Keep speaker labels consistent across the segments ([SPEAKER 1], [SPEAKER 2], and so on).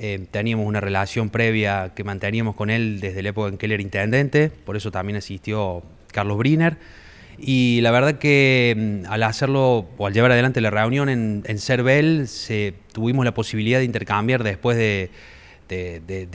[SPEAKER 1] Eh, teníamos una relación previa que manteníamos con él desde la época en que él era intendente, por eso también asistió Carlos Briner. Y la verdad que mm, al hacerlo o al llevar adelante la reunión en, en Cervel, se, tuvimos la posibilidad de intercambiar después de,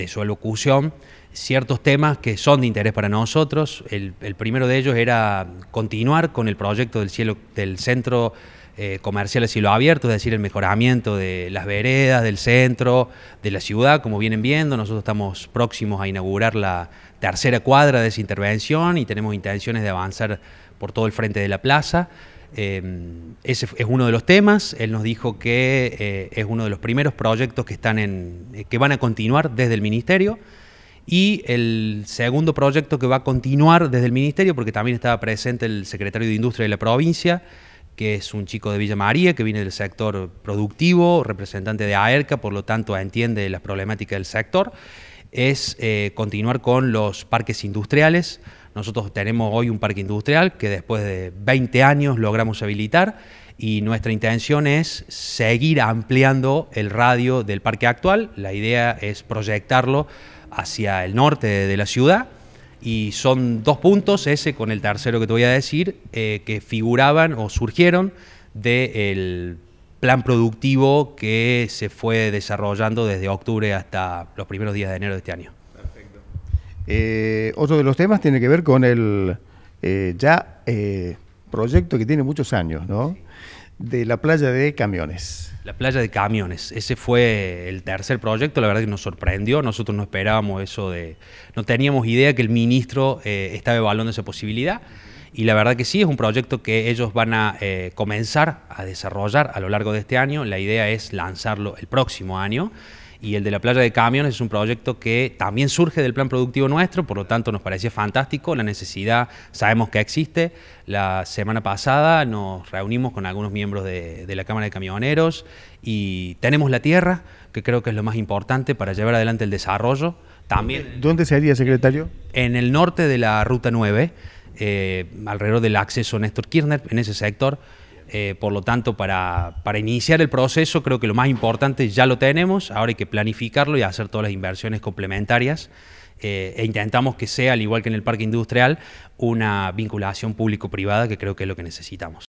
[SPEAKER 1] su alocución ciertos temas que son de interés para nosotros. El, el primero de ellos era continuar con el proyecto del, cielo, del Centro eh, comerciales comercial a cielo abierto, es decir, el mejoramiento de las veredas, del centro, de la ciudad, como vienen viendo. Nosotros estamos próximos a inaugurar la tercera cuadra de esa intervención y tenemos intenciones de avanzar por todo el frente de la plaza. Eh, ese es uno de los temas. Él nos dijo que eh, es uno de los primeros proyectos que están en. que van a continuar desde el ministerio. Y el segundo proyecto que va a continuar desde el ministerio, porque también estaba presente el secretario de Industria de la provincia, que es un chico de Villa María, que viene del sector productivo, representante de AERCA, por lo tanto entiende las problemáticas del sector, es eh, continuar con los parques industriales. Nosotros tenemos hoy un parque industrial que después de 20 años logramos habilitar y nuestra intención es seguir ampliando el radio del parque actual. La idea es proyectarlo hacia el norte de la ciudad y son dos puntos, ese con el tercero que te voy a decir, eh, que figuraban o surgieron del plan productivo que se fue desarrollando desde octubre hasta los primeros días de enero de este año. Perfecto. Eh, otro de los temas tiene que ver con el eh, ya proyecto que tiene muchos años, ¿no? de la playa de camiones. La playa de camiones. Ese fue el tercer proyecto, la verdad que nos sorprendió. Nosotros no esperábamos eso de. No teníamos idea que el ministro eh, estaba evaluando esa posibilidad. Y la verdad que sí, es un proyecto que ellos van a eh, comenzar a desarrollar a lo largo de este año. La idea es lanzarlo el próximo año y el de la playa de camiones es un proyecto que también surge del plan productivo nuestro, por lo tanto nos parecía fantástico, la necesidad sabemos que existe. La semana pasada nos reunimos con algunos miembros de, la Cámara de Camioneros y tenemos la tierra, que creo que es lo más importante para llevar adelante el desarrollo. También, ¿Dónde sería, secretario? En el norte de la Ruta 9, eh, alrededor del acceso Néstor Kirchner, en ese sector. Eh, por lo tanto, para, iniciar el proceso, creo que lo más importante ya lo tenemos, ahora hay que planificarlo y hacer todas las inversiones complementarias. Eh, e intentamos que sea, al igual que en el parque industrial, una vinculación público-privada, que creo que es lo que necesitamos.